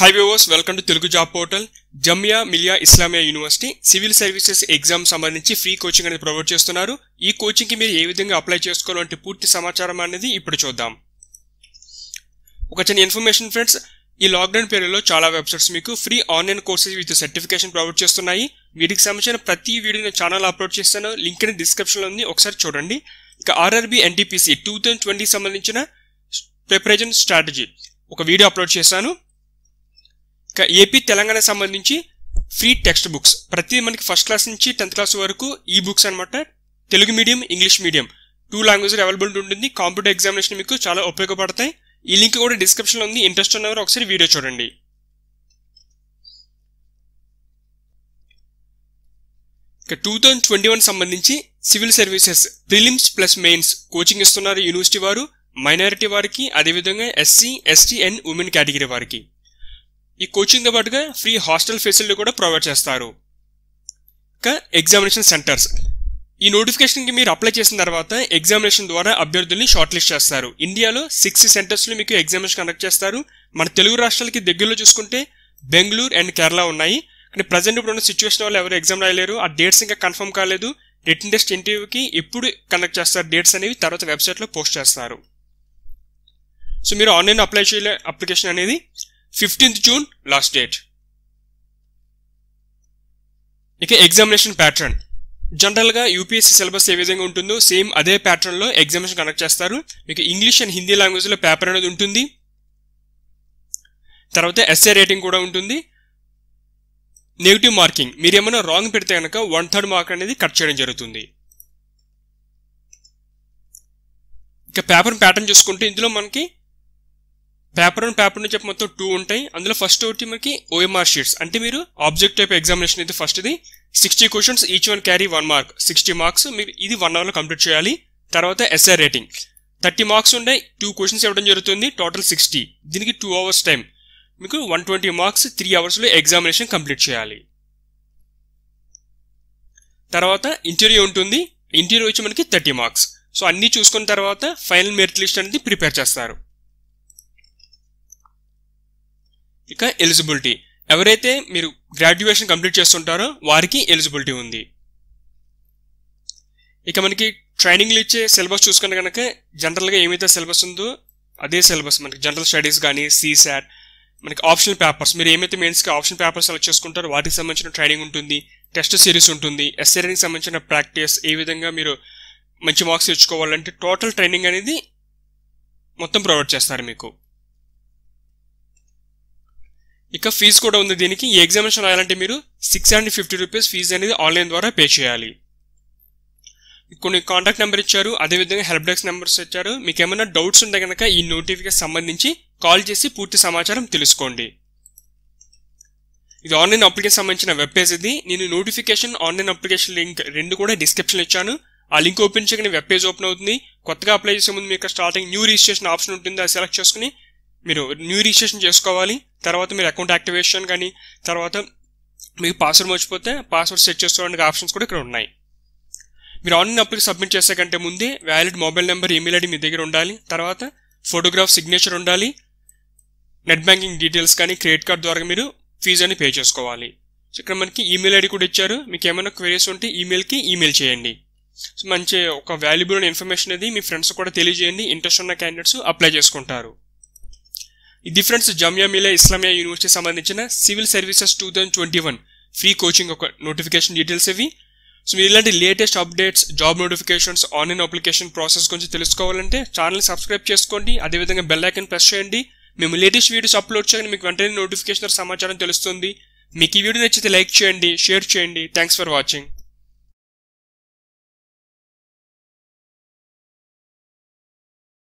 high viewers welcome to Telugu job portal Jamia Millia Islamia university civil services exam సంబంధించి free coaching అనేది provide చేస్తున్నారు ఈ కోచింగ్కి మీరు ఏ విధంగా అప్లై చేసుకోవాలంటే పూర్తి సమాచారం అనేది ఇప్పుడు చూద్దాం ఒక చిన్న ఇన్ఫర్మేషన్ ఫ్రెండ్స్ ఈ లాక్డౌన్ పీరియడ్లో చాలా వెబ్సైట్స్ మీకు free online courses with certification provide చేస్తున్నాయి వీటికి సంబంధించిన ప్రతి వీడియోని ఛానల్ అప్లోడ్ చేస్తాను లింక్ అనేది డిస్క్రిప్షన్లో ఉంది ఒకసారి చూడండి ఇక ఆర్ఆర్బి ఎన్టీపీసీ టూ థౌజండ్ ట్వంటీకి సంబంధించిన ప్రిపరేషన్ స్ట్రాటజీ ఒక వీడియో అప్లోడ్ చేశాను ఏపీ తెలంగాణ సంబంధించి ఫ్రీ టెక్స్ట్ బుక్స్ ప్రతి మనకి ఫస్ట్ క్లాస్ నుంచి టెన్త్ క్లాస్ వరకు ఈ బుక్స్ అనమాట Telugu medium English medium two language available ఉంటుంది కాంప్యూటర్ ఎగ్జామినేషన్ మీకు చాలా ఉపయోగపడతాయి ఈ లింక్ కూడా డిస్క్రిప్షన్లో ఉంది ఇంట్రెస్ట్ ఉన్నవారు ఒకసారి వీడియో చూడండి ఇక టూ థౌజండ్ ట్వంటీ వన్ సంబంధించి civil services prelims plus mains coaching ఇస్తున్నారు యూనివర్సిటీ వారు మైనారిటీ వారికి అదేవిధంగా SC ST and women category వారికి ఈ కోచింగ్తో పాటుగా ఫ్రీ హాస్టల్ ఫెసిలిటీ కూడా ప్రొవైడ్ చేస్తారు ఇంకా ఎగ్జామినేషన్ సెంటర్స్ ఈ నోటిఫికేషన్కి మీరు అప్లై చేసిన తర్వాత ఎగ్జామినేషన్ ద్వారా అభ్యర్థుల్ని షార్ట్ లిస్ట్ చేస్తారు ఇండియాలో సిక్స్ సెంటర్స్లో మీకు ఎగ్జామినేషన్ కండక్ట్ చేస్తారు మన తెలుగు రాష్ట్రాలకి దగ్గరలో చూసుకుంటే బెంగళూరు అండ్ కేరళ ఉన్నాయి కానీ ప్రజెంట్ ఇప్పుడు ఉన్న సిచ్యువేషన్ వల్ల ఎవరు ఎగ్జామ్ రాయలేరు ఆ డేట్స్ ఇంకా కన్ఫర్మ్ కాలేదు రిటర్న్ టెస్ట్ ఇంటర్వ్యూకి ఎప్పుడు కండక్ట్ చేస్తారు డేట్స్ అనేవి తర్వాత వెబ్సైట్లో పోస్ట్ చేస్తారు సో మీరు ఆన్లైన్ అప్లై చేయలే అప్లికేషన్ అనేది ఫిఫ్టీన్త్ జూన్ లాస్ట్ డేట్ ఇక ఎగ్జామినేషన్ ప్యాటర్న్ జనరల్గా యూపీఎస్సీ సిలబస్ ఏ విధంగా ఉంటుందో సేమ్ అదే ప్యాటర్న్లో ఎగ్జామినేషన్ కండక్ట్ చేస్తారు మీకు ఇంగ్లీష్ అండ్ హిందీ లాంగ్వేజ్లో పేపర్ అనేది ఉంటుంది తర్వాత ఎస్ఏ రేటింగ్ కూడా ఉంటుంది నెగిటివ్ మార్కింగ్ మీరు ఏమైనా రాంగ్ పెడితే కనుక వన్ థర్డ్ మార్క్ అనేది కట్ చేయడం జరుగుతుంది ఇక పేపర్ ప్యాటర్న్ చూసుకుంటే ఇందులో మనకి పేపర్ వన్ పేపర్ నుంచి మొత్తం టూ ఉంటాయి అందులో ఫస్ట్ ఒకటి మనకి ఓఎంఆర్ షీట్స్ అంటే మీరు ఆబ్జెక్ట్ టైప్ ఎగ్జామినేషన్ అయితే ఫస్ట్ ఇది sixty questions each one carry one mark sixty marks మీరు ఇది వన్ అవర్లో కంప్లీట్ చేయాలి తర్వాత ఎస్ఆర్ రేటింగ్ థర్టీ మార్క్స్ ఉన్నాయి టూ క్వశ్చన్స్ ఇవ్వడం జరుగుతుంది టోటల్ సిక్స్టీ దీనికి టూ అవర్స్ టైం మీకు వన్ ట్వంటీ మార్క్స్ త్రీ అవర్స్లో ఎగ్జామినేషన్ కంప్లీట్ చేయాలి తర్వాత ఇంటర్వ్యూ ఉంటుంది ఇంటర్వ్యూ వచ్చి మనకి థర్టీ మార్క్స్ సో అన్నీ చూసుకున్న తర్వాత ఫైనల్ మెరిట్ లిస్ట్ అనేది ప్రిపేర్ చేస్తారు ఇక ఎలిజిబిలిటీ ఎవరైతే మీరు గ్రాడ్యుయేషన్ కంప్లీట్ చేస్తుంటారో వారికి ఎలిజిబిలిటీ ఉంది ఇక మనకి ట్రైనింగ్లు ఇచ్చే సిలబస్ చూసుకుంటే కనుక జనరల్గా ఏమైతే సిలబస్ ఉందో అదే సిలబస్ మనకి జనరల్ స్టడీస్ కానీ సీసాట్ మనకి ఆప్షనల్ పేపర్స్ మీరు ఏమైతే మెయిన్స్కి ఆప్షన్ పేపర్స్ సెలెక్ట్ చేసుకుంటారో వాటికి సంబంధించిన ట్రైనింగ్ ఉంటుంది టెస్ట్ సిరీస్ ఉంటుంది ఎస్ఏరింగ్కి సంబంధించిన ప్రాక్టీస్ ఏ విధంగా మీరు మంచి మార్క్స్ తెచ్చుకోవాలంటే టోటల్ ట్రైనింగ్ అనేది మొత్తం ప్రొవైడ్ చేస్తారు మీకు ఇక ఫీజు కూడా ఉంది దీనికి ఈ ఎగ్జామినేషన్ రాయాలంటే మీరు six hundred fifty rupees fee అనేది ఆన్లైన్ ద్వారా పే చేయాలి కొన్ని కాంటాక్ట్ నెంబర్ ఇచ్చారు అదేవిధంగా హెల్ప్ డెస్క్ నెంబర్స్ ఇచ్చారు మీకు ఏమైనా డౌట్స్ ఉంటే కనుక ఈ నోటిఫికేషన్ సంబంధించి కాల్ చేసి పూర్తి సమాచారం తెలుసుకోండి ఇది ఆన్లైన్ అప్లికేషన్ సంబంధించిన వెబ్ పేజ్ ఇది నేను నోటిఫికేషన్ ఆన్లైన్ అప్లికేషన్ లింక్ రెండు కూడా డిస్క్రిప్షన్ ఇచ్చాను ఆ లింక్ ఓపెన్ చేయగానే వెబ్ పేజ్ ఓపెన్ అవుతుంది కొత్తగా అప్లై చేసే ముందు మీకు స్టార్టింగ్ న్యూ రిజిస్ట్రేషన్ ఆప్షన్ ఉంటుంది అది సెలెక్ట్ చేసుకుని మీరు న్యూ రిజిస్ట్రేషన్ చేసుకోవాలి తర్వాత మీరు అకౌంట్ యాక్టివేషన్ కానీ తర్వాత మీకు పాస్వర్డ్ మర్చిపోతే పాస్వర్డ్ సెట్ చేసుకోవడానికి ఆప్షన్స్ కూడా ఇక్కడ ఉన్నాయి మీరు ఆన్లైన్ అప్లికి సబ్మిట్ చేసే కంటే ముందే valid mobile number email ID మీ దగ్గర ఉండాలి తర్వాత ఫోటోగ్రాఫ్ సిగ్నేచర్ ఉండాలి నెట్ బ్యాంకింగ్ డీటెయిల్స్ కానీ క్రెడిట్ కార్డ్ ద్వారా మీరు ఫీజు అని పే చేసుకోవాలి సో ఇక్కడ మనకి ఈమెయిల్ ఐడి కూడా ఇచ్చారు మీకు ఏమైనా క్వరీస్ ఉంటే ఈమెయిల్కి ఈమెయిల్ చేయండి సో మంచి ఒక వాల్యుబుల్ ఇన్ఫర్మేషన్ అది మీ ఫ్రెండ్స్ కూడా తెలియజేయండి ఇంట్రెస్ట్ ఉన్న క్యాండిడేట్స్ అప్లై చేసుకుంటారు ఇది ఫ్రెండ్స్ జమియా మిలియా ఇస్లామియా యూనివర్సిటీ సంబంధించిన civil services two thousand twenty one free coaching ఒక నోటిఫికేషన్ డీటెయిల్స్ ఇవి సో మీరు ఇలాంటి latest updates job notifications online application process గురించి తెలుసుకోవాలంటే ఛానల్ సబ్స్క్రైబ్ చేసుకోండి అదేవిధంగా బెల్ ఐకన్ ప్రెస్ చేయండి మేము లేటెస్ట్ వీడియోస్ అప్లోడ్ చేయండి మీకు వెంటనే నోటిఫికేషన్ సమాచారం తెలుస్తుంది మీకు ఈ వీడియో నచ్చితే లైక్ చేయండి షేర్ చేయండి థ్యాంక్స్ ఫర్ వాచింగ్